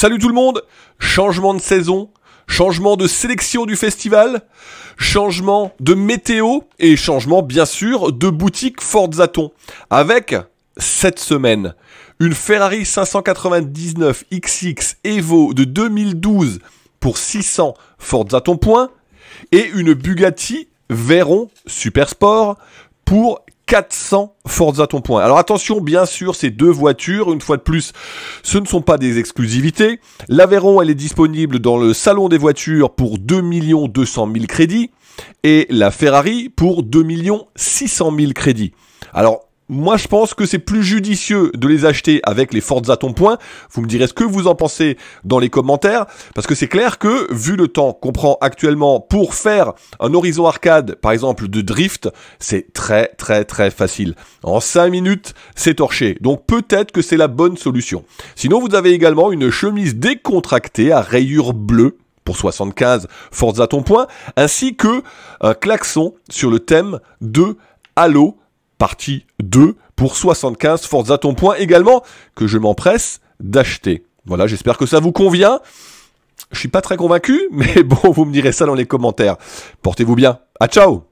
Salut tout le monde Changement de saison, changement de sélection du festival, changement de météo et changement bien sûr de boutique Forzaton. Avec cette semaine une Ferrari 599 XX Evo de 2012 pour 600 Forzaton points et une Bugatti Veyron Sport pour 400 à ton point. Alors attention, bien sûr, ces deux voitures, une fois de plus, ce ne sont pas des exclusivités. L'Aveyron, elle est disponible dans le salon des voitures pour 2 200 000 crédits et la Ferrari pour 2 600 000 crédits. Alors, moi je pense que c'est plus judicieux de les acheter avec les à Ton Point. Vous me direz ce que vous en pensez dans les commentaires, parce que c'est clair que vu le temps qu'on prend actuellement pour faire un horizon arcade, par exemple de drift, c'est très très très facile. En 5 minutes, c'est torché. Donc peut-être que c'est la bonne solution. Sinon, vous avez également une chemise décontractée à rayures bleues pour 75 à Ton Point, ainsi que un klaxon sur le thème de Halo partie 2 pour 75 à ton point également que je m'empresse d'acheter. Voilà, j'espère que ça vous convient. Je suis pas très convaincu, mais bon, vous me direz ça dans les commentaires. Portez-vous bien. À ciao